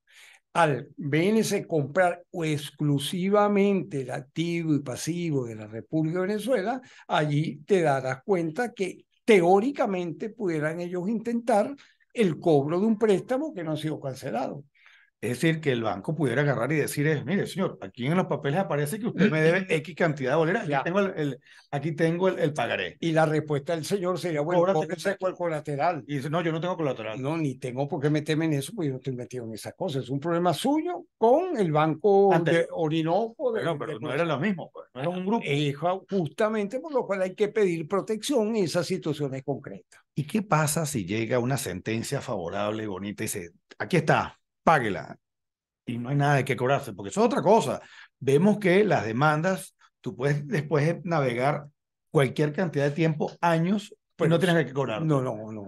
al BNC comprar exclusivamente el activo y pasivo de la República de Venezuela, allí te darás cuenta que teóricamente pudieran ellos intentar el cobro de un préstamo que no ha sido cancelado. Es decir, que el banco pudiera agarrar y decir, es, mire, señor, aquí en los papeles aparece que usted me debe X cantidad de boleras, aquí ya. tengo, el, aquí tengo el, pagaré. Y la respuesta del señor sería, bueno, cóbrate el colateral. Y dice, no, yo no tengo colateral. No, ni tengo por qué temen eso, porque yo no estoy metido en esas cosas. Es un problema suyo con el banco de Orinoco. no, pero no era lo mismo, pues, era un grupo. Eh, justamente por lo cual hay que pedir protección en esas situaciones concretas. ¿Y qué pasa si llega una sentencia favorable, bonita, y dice, aquí está, páguela. Y no hay nada de qué cobrarse, porque eso es otra cosa. Vemos que las demandas, tú puedes después navegar cualquier cantidad de tiempo, años, pues no tienes que cobrar. No, no, no.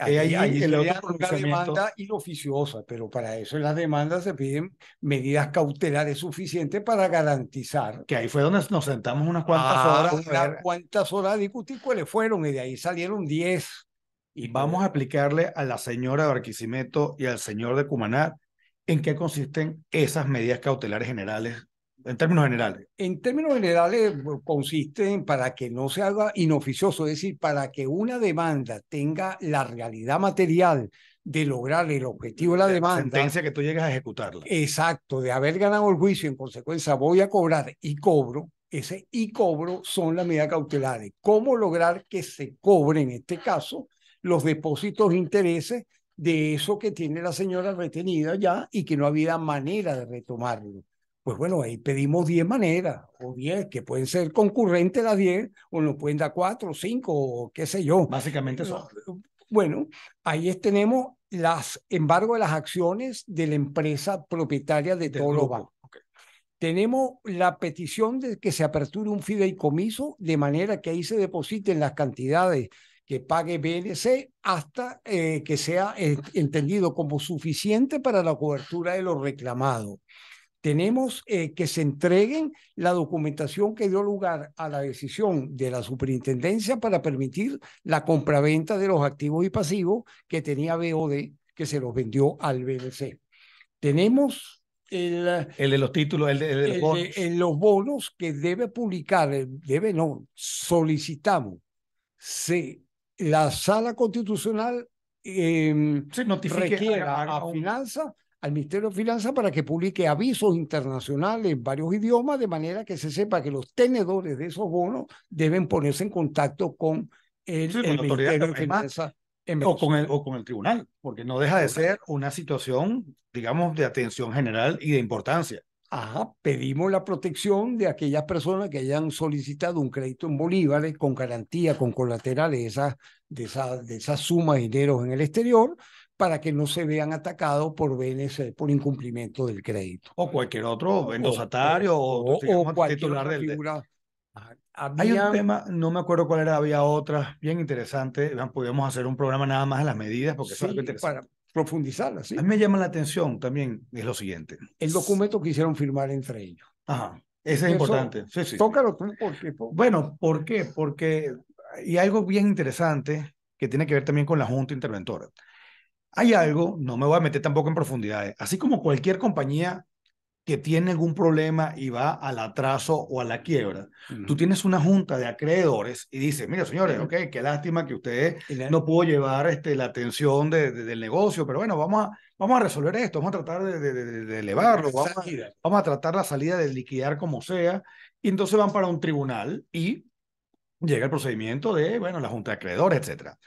hay eh, eh, la demanda inoficiosa, pero para eso en las demandas se piden medidas cautelares suficientes para garantizar. Que ahí fue donde nos sentamos unas cuantas ah, horas. Unas cuantas horas a discutir cuáles fueron y de ahí salieron 10. Y vamos a aplicarle a la señora Barquisimeto y al señor de Cumaná en qué consisten esas medidas cautelares generales, en términos generales. En términos generales consisten para que no se haga inoficioso, es decir, para que una demanda tenga la realidad material de lograr el objetivo de la demanda. Sentencia que tú llegas a ejecutarla. Exacto, de haber ganado el juicio, en consecuencia voy a cobrar y cobro, ese y cobro son las medidas cautelares. ¿Cómo lograr que se cobre en este caso? los depósitos intereses de eso que tiene la señora retenida ya y que no había manera de retomarlo. Pues bueno, ahí pedimos 10 maneras, o 10, que pueden ser concurrentes las 10, o nos pueden dar 4, 5, o qué sé yo. Básicamente son. Bueno, ahí tenemos las embargo de las acciones de la empresa propietaria de, todo todos los Tenemos la petición de que se aperture un fideicomiso de manera que ahí se depositen las cantidades que pague BNC hasta eh, que sea entendido como suficiente para la cobertura de lo reclamado. Tenemos eh, que se entreguen la documentación que dio lugar a la decisión de la superintendencia para permitir la compraventa de los activos y pasivos que tenía BOD, que se los vendió al BNC. Tenemos el, de los títulos, el de, los bonos. en los bonos que debe publicar, debe no, solicitamos, se la sala constitucional eh, a, al Ministerio de Finanzas para que publique avisos internacionales en varios idiomas, de manera que se sepa que los tenedores de esos bonos deben ponerse en contacto con el, Ministerio de Finanzas. O con, el, o con el tribunal, porque no deja de ser una situación, digamos, de atención general y de importancia. Ah, pedimos la protección de aquellas personas que hayan solicitado un crédito en bolívares con garantía, con colaterales de esas de esa, de suma de dinero en el exterior para que no se vean atacados por eh, por incumplimiento del crédito. O cualquier otro endosatario o, o, titular del... Figura. Ah, Hay un tema, no me acuerdo cuál era, había otra bien interesante. Podríamos hacer un programa nada más de las medidas porque profundizarla. ¿sí? A mí me llama la atención también es lo siguiente. El documento que hicieron firmar entre ellos. Ajá, ese es importante. Sí, sí. Tócalo tú porque... Bueno, ¿por qué? Porque, y algo bien interesante que tiene que ver también con la Junta Interventora. Hay algo, no me voy a meter tampoco en profundidades, así como cualquier compañía que tiene algún problema y va al atraso o a la quiebra, tú tienes una junta de acreedores y dices, mira señores, qué lástima que ustedes no pudo llevar este, la atención del negocio, pero bueno, vamos a, vamos a resolver esto, vamos a tratar de, de elevarlo, vamos a, vamos a, tratar la salida de liquidar como sea, y entonces van para un tribunal y llega el procedimiento de, bueno, la junta de acreedores, etcétera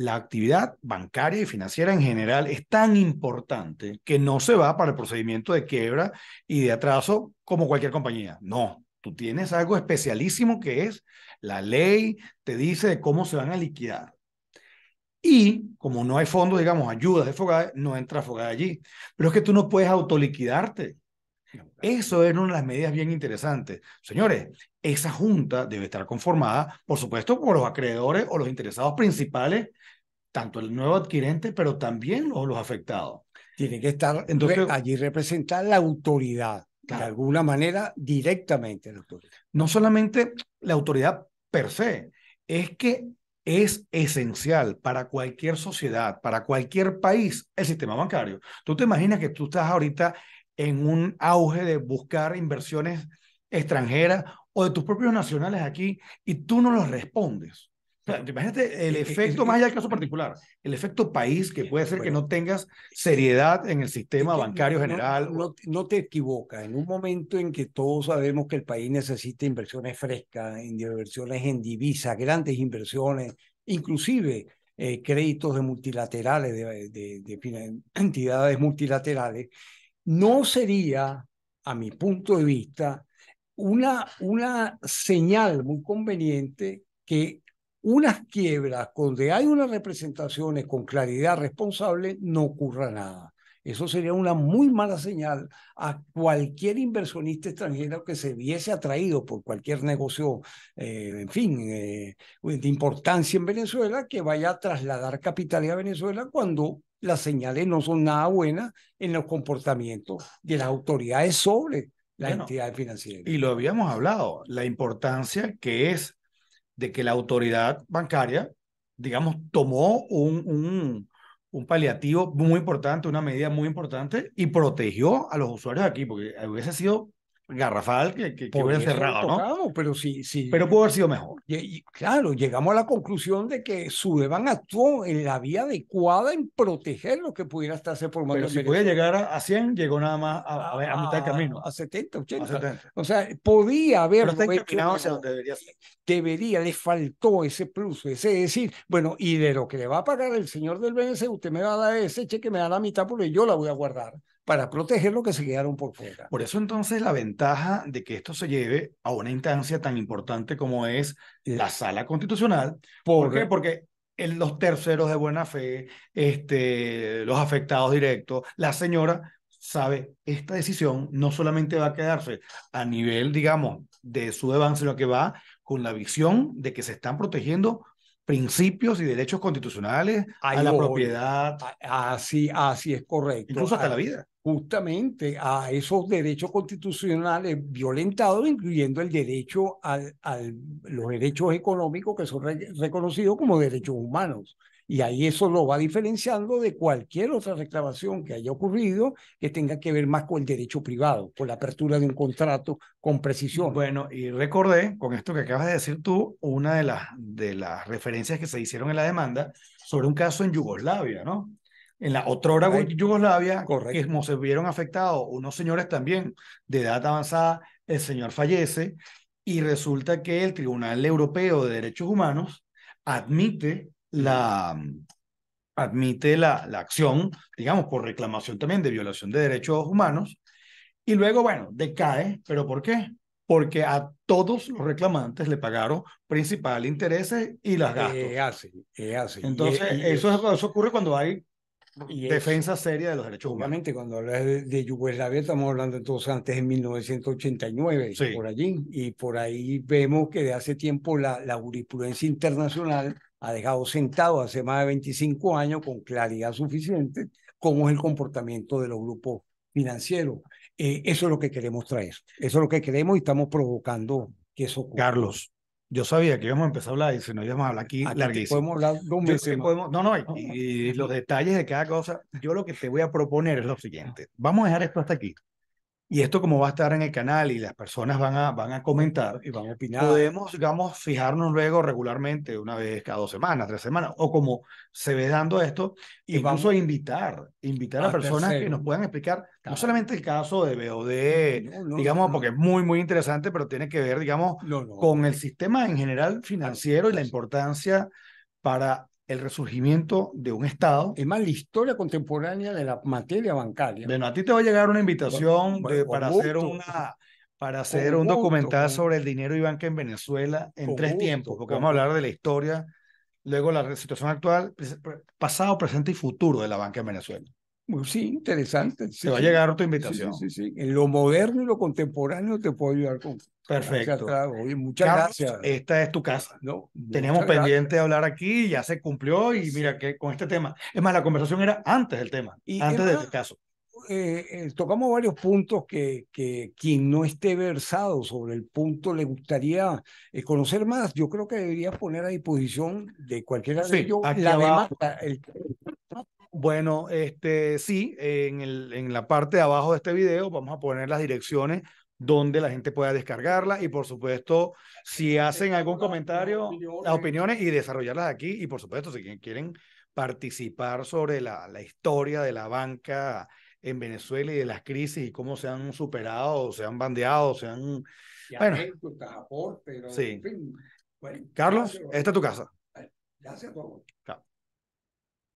la actividad bancaria y financiera en general es tan importante que no se va para el procedimiento de quiebra y de atraso como cualquier compañía. No, tú tienes algo especialísimo que es la ley, te dice de cómo se van a liquidar. Y como no hay fondos, digamos, ayudas de Fogada, no entra Fogada allí. Pero es que tú no puedes autoliquidarte. Eso es una de las medidas bien interesantes. Señores, esa junta debe estar conformada, por supuesto, por los acreedores o los interesados principales tanto el nuevo adquirente, pero también los, afectados. Tiene que estar Entonces, allí representar la autoridad, de alguna manera directamente la autoridad. No solamente la autoridad per se, es que es esencial para cualquier sociedad, para cualquier país, el sistema bancario. Tú te imaginas que tú estás ahorita en un auge de buscar inversiones extranjeras o de tus propios nacionales aquí y tú no los respondes imagínate e, el e, e, efecto, más allá del caso particular, el efecto país que puede ser que no tengas seriedad en el sistema bancario general. No, te equivocas, en un momento en que todos sabemos que el país necesita inversiones frescas, inversiones en divisas, grandes inversiones, inclusive eh, créditos de multilaterales, de, entidades multilaterales, no sería, a mi punto de vista, una, una señal muy conveniente que unas quiebras donde hay unas representaciones con claridad responsable, no ocurra nada. Eso sería una muy mala señal a cualquier inversionista extranjero que se viese atraído por cualquier negocio, eh, en fin, eh, de importancia en Venezuela, que vaya a trasladar capital a Venezuela cuando las señales no son nada buenas en los comportamientos de las autoridades sobre la entidad financiera Y lo habíamos hablado, la importancia que es de que la autoridad bancaria, digamos, tomó un, un, un paliativo muy importante, una medida muy importante y protegió a los usuarios aquí, porque hubiese sido garrafal que, que, hubiera cerrado, Pero, sí, sí. pero pudo haber sido mejor. Y, claro, llegamos a la conclusión de que Sudeban actuó en la vía adecuada en proteger lo que pudiera estarse formando. Pero si podía llegar a, 100, llegó nada más a, mitad de camino. A 70, 80. O sea, podía haber... donde debería ser. Debería, le faltó ese plus, ese decir, bueno, y de lo que le va a pagar el señor del BNC, usted me va a dar ese cheque, me da la mitad porque yo la voy a guardar para proteger lo que se quedaron por fuera. Por eso entonces la ventaja de que esto se lleve a una instancia tan importante como es la sala constitucional. ¿Por, qué? E- Porque en los terceros de buena fe, este, los afectados directos, la señora sabe, esta decisión no solamente va a quedarse a nivel, digamos, de su avance, sino que va con la visión de que se están protegiendo principios y derechos constitucionales, a la propiedad. Así, así es correcto. Incluso hasta ah, la vida justamente a esos derechos constitucionales violentados, incluyendo el derecho al, los derechos económicos que son reconocidos como derechos humanos. Y ahí eso lo va diferenciando de cualquier otra reclamación que haya ocurrido que tenga que ver más con el derecho privado, con la apertura de un contrato con precisión. Bueno, y recordé con esto que acabas de decir tú, una de las, de las referencias que se hicieron en la demanda sobre un caso en Yugoslavia, ¿no? En la otrora Yugoslavia, Correcto. como se vieron afectados unos señores también de edad avanzada, el señor fallece y resulta que el Tribunal Europeo de Derechos Humanos admite la, admite la, la, acción, digamos, por reclamación también de violación de derechos humanos, y luego, bueno, decae, pero ¿por qué? Porque a todos los reclamantes le pagaron principal, intereses y las gastos. Es así, así. Entonces, eso, eso ocurre cuando hay y defensa seria de los derechos humanos. cuando hablas de, Yugoslavia, estamos hablando entonces antes de 1989, por allí, y por ahí vemos que de hace tiempo la, la jurisprudencia internacional ha dejado sentado hace más de 25 años con claridad suficiente cómo es el comportamiento de los grupos financieros. Eh, eso es lo que queremos traer, eso es lo que queremos y estamos provocando que eso ocurra. Carlos, yo sabía que íbamos a empezar a hablar y si no íbamos a hablar aquí, Podemos hablar dos meses. no, no, y, los detalles de cada cosa. Yo lo que te voy a proponer es lo siguiente. Vamos a dejar esto hasta aquí. Y esto como va a estar en el canal y las personas van a, van a comentar y van a opinar. Podemos, digamos, fijarnos luego regularmente, una vez cada dos semanas, tres semanas, o como se ve dando esto, y vamos a invitar, invitar a personas que nos puedan explicar, no solamente el caso de BOD, digamos, porque es muy, muy interesante, pero tiene que ver, digamos, con el sistema en general financiero y la importancia para el resurgimiento de un Estado. Es más, la historia contemporánea de la materia bancaria. Bueno, a ti te va a llegar una invitación para hacer una para hacer un documental sobre el dinero y banca en Venezuela en tres tiempos, porque vamos a hablar de la historia, luego la situación actual, pasado, presente y futuro de la banca en Venezuela. Pues sí, interesante. Se va a llegar tu invitación. En lo moderno y lo contemporáneo te puedo ayudar con. Perfecto. muchas gracias. Esta es tu casa. No, pendiente de hablar aquí, ya se cumplió y mira que con este tema. Es más, la conversación era antes del tema, antes del caso. Eh, eh, tocamos varios puntos que, que, quien no esté versado sobre el punto le gustaría eh, conocer más. Yo creo que debería poner a disposición de cualquiera de ellos la demanda, bueno, este, sí, en, el, en la parte de abajo de este video vamos a poner las direcciones donde la gente pueda descargarla y por supuesto si hacen algún comentario las opiniones y desarrollarlas aquí y por supuesto si quieren participar sobre la, la historia de la banca en Venezuela y de las crisis y cómo se han superado, se han bandeado, se han... bueno, sí. Carlos, esta es tu casa. Gracias por todos.